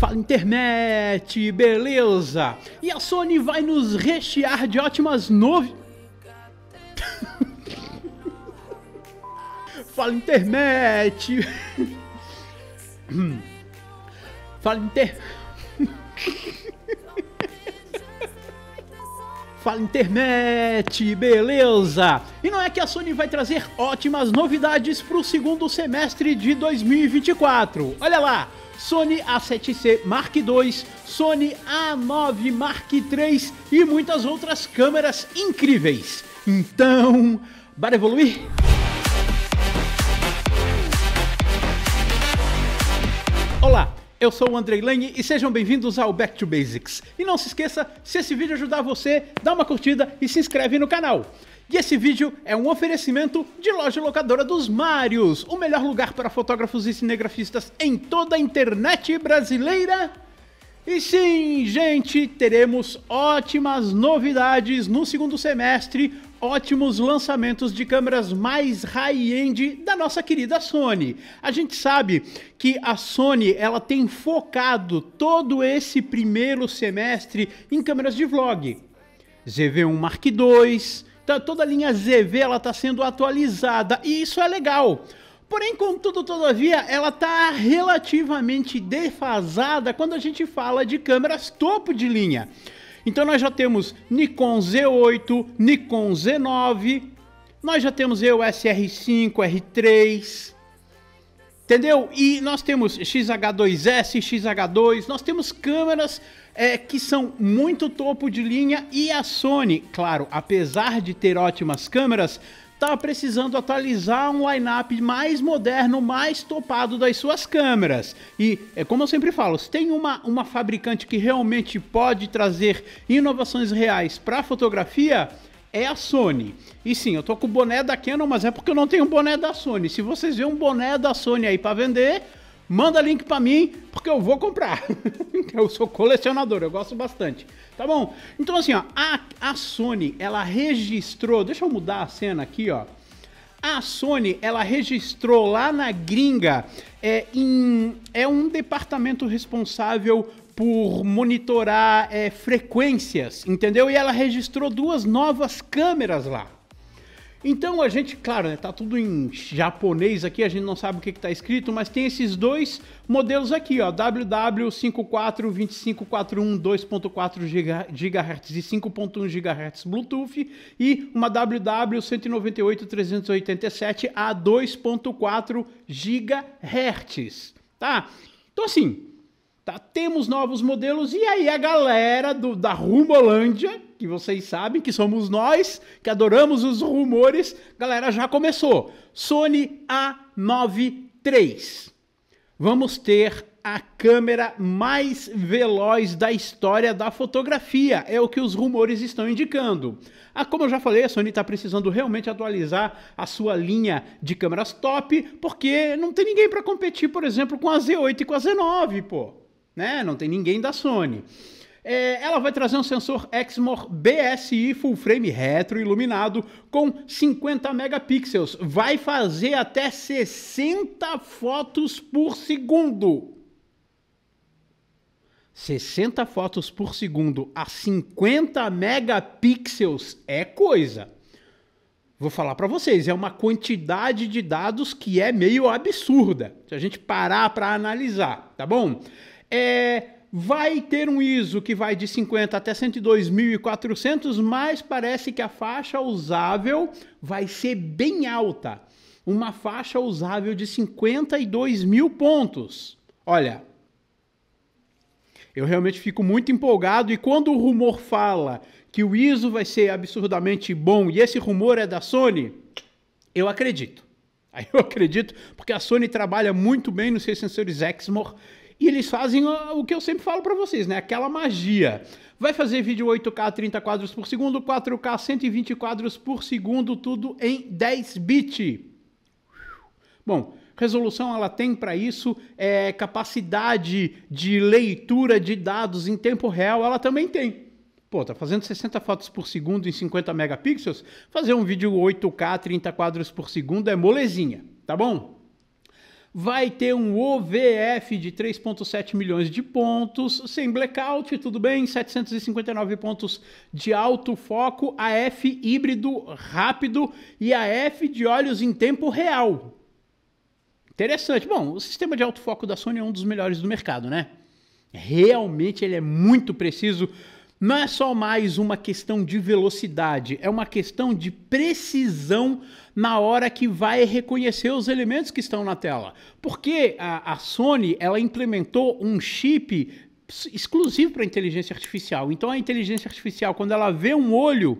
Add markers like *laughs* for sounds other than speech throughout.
Fala internet, beleza? E a Sony vai nos rechear de ótimas novidades. *laughs* Fala internet. *laughs* Fala internet. Fala internet, beleza? E não é que a Sony vai trazer ótimas novidades para o segundo semestre de 2024. Olha lá, Sony A7C Mark II, Sony A9 Mark III e muitas outras câmeras incríveis. Então, bora evoluir? Olá. Eu sou o Andrei Lane e sejam bem-vindos ao Back to Basics. E não se esqueça, se esse vídeo ajudar você, dá uma curtida e se inscreve no canal. E esse vídeo é um oferecimento de loja locadora dos Marios, o melhor lugar para fotógrafos e cinegrafistas em toda a internet brasileira. E sim, gente, teremos ótimas novidades no segundo semestre ótimos lançamentos de câmeras mais high-end da nossa querida Sony. A gente sabe que a Sony ela tem focado todo esse primeiro semestre em câmeras de vlog. ZV1 Mark II, tá, toda a linha ZV ela está sendo atualizada e isso é legal. Porém, contudo, todavia, ela está relativamente defasada quando a gente fala de câmeras topo de linha. Então nós já temos Nikon Z8, Nikon Z9, nós já temos EOS r 5 R3, entendeu? E nós temos XH2S, XH2, nós temos câmeras é, que são muito topo de linha e a Sony, claro, apesar de ter ótimas câmeras, tá precisando atualizar um line-up mais moderno, mais topado das suas câmeras. E é como eu sempre falo, se tem uma, uma fabricante que realmente pode trazer inovações reais para fotografia, é a Sony. E sim, eu tô com o boné da Canon, mas é porque eu não tenho boné da Sony. Se vocês verem um boné da Sony aí para vender, manda link para mim, porque eu vou comprar. *laughs* eu sou colecionador, eu gosto bastante. Tá bom? Então assim, ó, a, a Sony, ela registrou, deixa eu mudar a cena aqui, ó. A Sony, ela registrou lá na gringa, é, em, é um departamento responsável por monitorar é, frequências, entendeu? E ela registrou duas novas câmeras lá. Então a gente, claro, né, tá tudo em japonês aqui, a gente não sabe o que, que tá escrito, mas tem esses dois modelos aqui, ó, WW542541 2.4 GHz e 5.1 GHz Bluetooth e uma WW198387 a 2.4 GHz, tá? Então assim, tá, temos novos modelos e aí a galera do, da Rumolândia que vocês sabem que somos nós, que adoramos os rumores. Galera, já começou. Sony a 93 Vamos ter a câmera mais veloz da história da fotografia, é o que os rumores estão indicando. Ah, como eu já falei, a Sony está precisando realmente atualizar a sua linha de câmeras top, porque não tem ninguém para competir, por exemplo, com a Z8 e com a Z9, pô. Né? Não tem ninguém da Sony. É, ela vai trazer um sensor Exmor BSI full frame retro iluminado com 50 megapixels. Vai fazer até 60 fotos por segundo. 60 fotos por segundo a 50 megapixels é coisa. Vou falar para vocês, é uma quantidade de dados que é meio absurda, se a gente parar para analisar, tá bom? É, Vai ter um ISO que vai de 50 até 102.400, mas parece que a faixa usável vai ser bem alta. Uma faixa usável de 52 mil pontos. Olha, eu realmente fico muito empolgado e quando o rumor fala que o ISO vai ser absurdamente bom e esse rumor é da Sony, eu acredito. *laughs* eu acredito porque a Sony trabalha muito bem nos seus sensores Exmor e eles fazem o que eu sempre falo para vocês, né? Aquela magia. Vai fazer vídeo 8K 30 quadros por segundo, 4K 120 quadros por segundo, tudo em 10 bit. Bom, resolução ela tem para isso, é, capacidade de leitura de dados em tempo real ela também tem. Pô, tá fazendo 60 fotos por segundo em 50 megapixels? Fazer um vídeo 8K 30 quadros por segundo é molezinha, tá bom? vai ter um OVF de 3,7 milhões de pontos, sem blackout, tudo bem, 759 pontos de alto foco, AF híbrido rápido e AF de olhos em tempo real. Interessante. Bom, o sistema de alto foco da Sony é um dos melhores do mercado, né? Realmente ele é muito preciso não é só mais uma questão de velocidade, é uma questão de precisão na hora que vai reconhecer os elementos que estão na tela. Porque a, a Sony ela implementou um chip exclusivo para inteligência artificial. Então a inteligência artificial, quando ela vê um olho,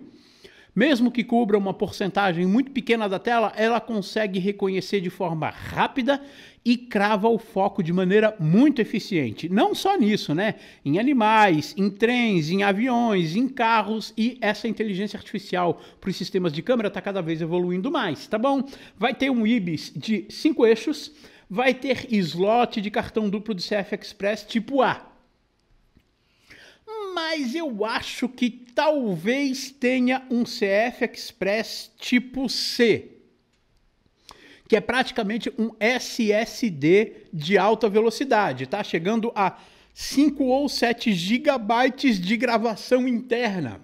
mesmo que cubra uma porcentagem muito pequena da tela, ela consegue reconhecer de forma rápida e crava o foco de maneira muito eficiente. Não só nisso, né? Em animais, em trens, em aviões, em carros e essa inteligência artificial para os sistemas de câmera está cada vez evoluindo mais, tá bom? Vai ter um IBIS de cinco eixos, vai ter slot de cartão duplo de CF Express tipo A, mas eu acho que talvez tenha um CF Express tipo C, que é praticamente um SSD de alta velocidade, tá? Chegando a 5 ou 7 gigabytes de gravação interna.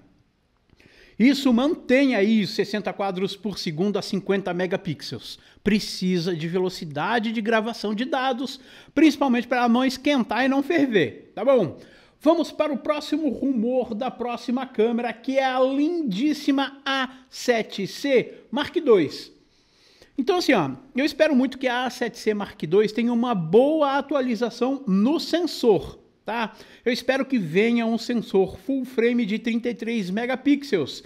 Isso mantém aí os 60 quadros por segundo a 50 megapixels. Precisa de velocidade de gravação de dados, principalmente para não esquentar e não ferver, tá bom? Vamos para o próximo rumor da próxima câmera, que é a lindíssima A7C Mark II. Então, assim, ó, eu espero muito que a A7C Mark II tenha uma boa atualização no sensor, tá? Eu espero que venha um sensor full frame de 33 megapixels,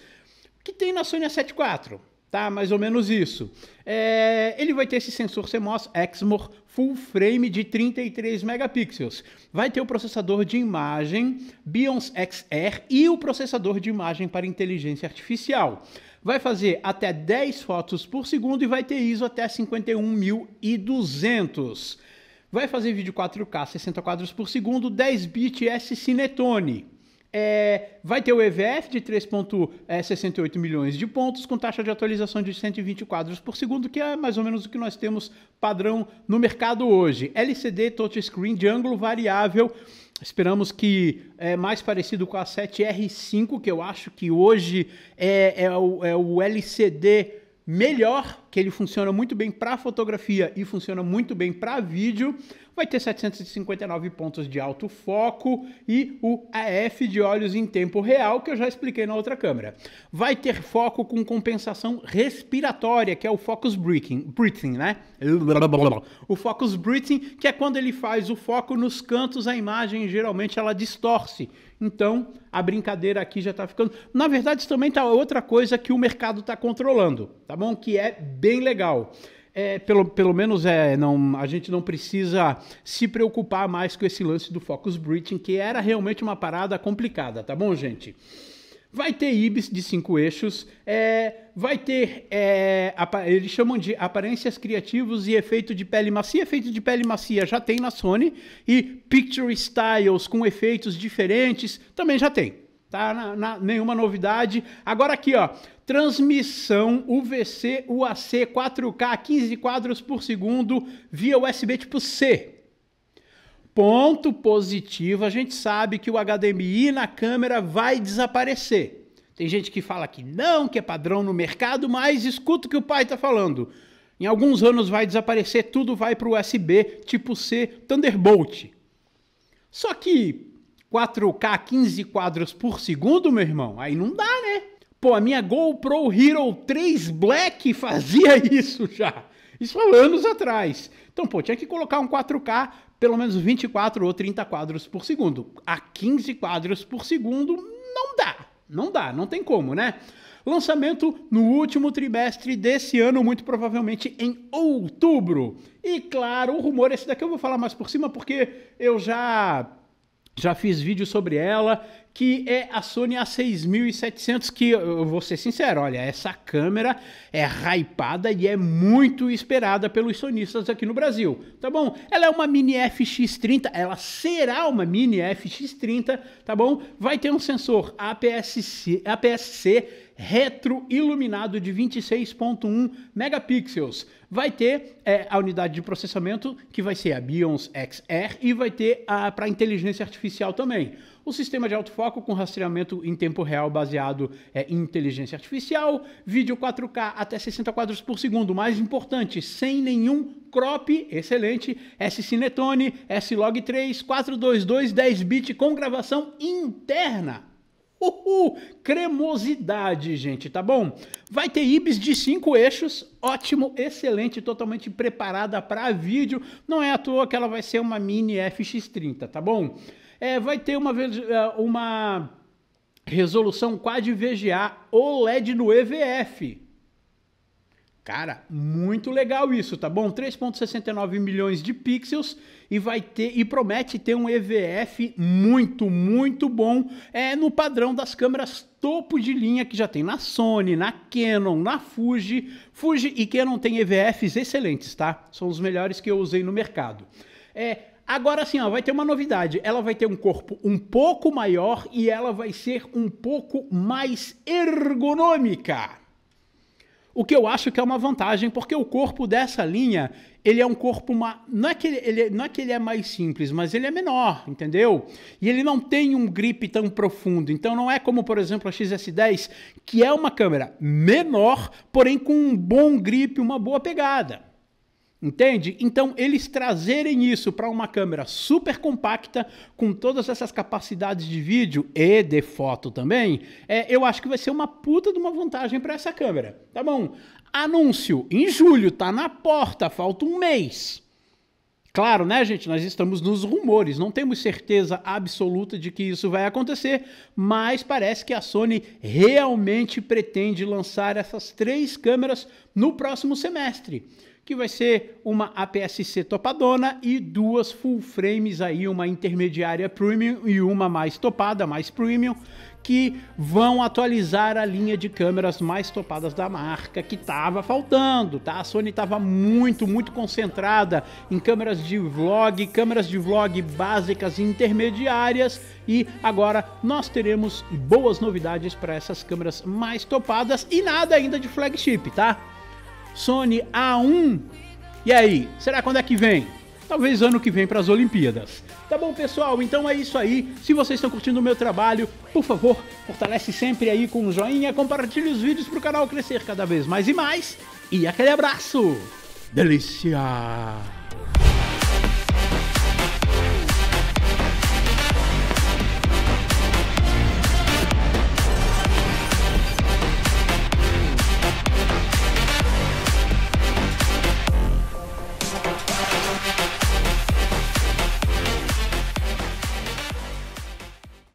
que tem na Sony A7 IV. Tá? Mais ou menos isso. É, ele vai ter esse sensor CMOS Exmor full frame de 33 megapixels. Vai ter o processador de imagem Bions XR e o processador de imagem para inteligência artificial. Vai fazer até 10 fotos por segundo e vai ter ISO até 51.200. Vai fazer vídeo 4K 60 quadros por segundo, 10 bits S Cinetone. É, vai ter o EVF de 3,68 milhões de pontos, com taxa de atualização de 120 quadros por segundo, que é mais ou menos o que nós temos padrão no mercado hoje. LCD touchscreen de ângulo variável. Esperamos que é mais parecido com a 7R5, que eu acho que hoje é, é, o, é o LCD melhor, que ele funciona muito bem para fotografia e funciona muito bem para vídeo vai ter 759 pontos de alto foco e o AF de olhos em tempo real, que eu já expliquei na outra câmera. Vai ter foco com compensação respiratória, que é o focus breathing, breathing né? O focus breathing, que é quando ele faz o foco nos cantos, a imagem geralmente ela distorce. Então, a brincadeira aqui já está ficando. Na verdade, também está outra coisa que o mercado está controlando, tá bom? Que é bem legal é, pelo, pelo menos é, não, a gente não precisa se preocupar mais com esse lance do focus breaching, que era realmente uma parada complicada, tá bom, gente? Vai ter IBIS de cinco eixos, é, vai ter, é, eles chamam de aparências criativos e efeito de pele macia. Efeito de pele macia já tem na Sony, e Picture Styles com efeitos diferentes também já tem tá? Na, na, nenhuma novidade. Agora aqui, ó, transmissão UVC UAC 4K 15 quadros por segundo via USB tipo C. Ponto positivo, a gente sabe que o HDMI na câmera vai desaparecer. Tem gente que fala que não, que é padrão no mercado, mas escuta o que o pai está falando. Em alguns anos vai desaparecer, tudo vai para o USB tipo C Thunderbolt. Só que 4K 15 quadros por segundo, meu irmão, aí não dá, né? Pô, a minha GoPro Hero 3 Black fazia *laughs* isso já. Isso há anos atrás. Então, pô, tinha que colocar um 4K pelo menos 24 ou 30 quadros por segundo. A 15 quadros por segundo não dá. Não dá, não tem como, né? Lançamento no último trimestre desse ano, muito provavelmente em outubro. E claro, o rumor, esse daqui eu vou falar mais por cima porque eu já já fiz vídeo sobre ela que é a Sony A6700, que eu vou ser sincero, olha, essa câmera é hypada e é muito esperada pelos sonistas aqui no Brasil, tá bom? Ela é uma mini FX30, ela será uma mini FX30, tá bom? Vai ter um sensor APS-C, APS-C retroiluminado de 26.1 megapixels. Vai ter é, a unidade de processamento, que vai ser a Beons XR, e vai ter para inteligência artificial também o sistema de autofoco com rastreamento em tempo real baseado é, em inteligência artificial, vídeo 4K até 60 quadros por segundo, mais importante, sem nenhum crop, excelente, S-Cinetone, S-Log3, 422, 10-bit com gravação interna. Uhul! Cremosidade, gente, tá bom? Vai ter ibs de 5 eixos, ótimo, excelente, totalmente preparada para vídeo. Não é à toa que ela vai ser uma mini FX30, tá bom? É, vai ter uma, é, uma resolução Quad VGA OLED no EVF. Cara, muito legal isso, tá bom? 3.69 milhões de pixels e vai ter e promete ter um EVF muito, muito bom, é no padrão das câmeras topo de linha que já tem na Sony, na Canon, na Fuji. Fuji e Canon tem EVFs excelentes, tá? São os melhores que eu usei no mercado. É, Agora sim, ó, vai ter uma novidade. Ela vai ter um corpo um pouco maior e ela vai ser um pouco mais ergonômica. O que eu acho que é uma vantagem, porque o corpo dessa linha, ele é um corpo não é que ele, ele, não é que ele é mais simples, mas ele é menor, entendeu? E ele não tem um grip tão profundo. Então não é como, por exemplo, a XS10, que é uma câmera menor, porém com um bom grip, uma boa pegada. Entende? Então, eles trazerem isso para uma câmera super compacta, com todas essas capacidades de vídeo e de foto também, é, eu acho que vai ser uma puta de uma vantagem para essa câmera. Tá bom? Anúncio em julho, tá na porta, falta um mês. Claro, né, gente? Nós estamos nos rumores, não temos certeza absoluta de que isso vai acontecer, mas parece que a Sony realmente pretende lançar essas três câmeras no próximo semestre que vai ser uma APS-C topadona e duas full frames aí, uma intermediária premium e uma mais topada, mais premium, que vão atualizar a linha de câmeras mais topadas da marca que estava faltando, tá? A Sony estava muito, muito concentrada em câmeras de vlog, câmeras de vlog básicas e intermediárias e agora nós teremos boas novidades para essas câmeras mais topadas e nada ainda de flagship, tá? Sony A1. E aí, será quando é que vem? Talvez ano que vem para as Olimpíadas. Tá bom, pessoal? Então é isso aí. Se vocês estão curtindo o meu trabalho, por favor, fortalece sempre aí com um joinha, compartilhe os vídeos para o canal crescer cada vez mais e mais. E aquele abraço! Delícia!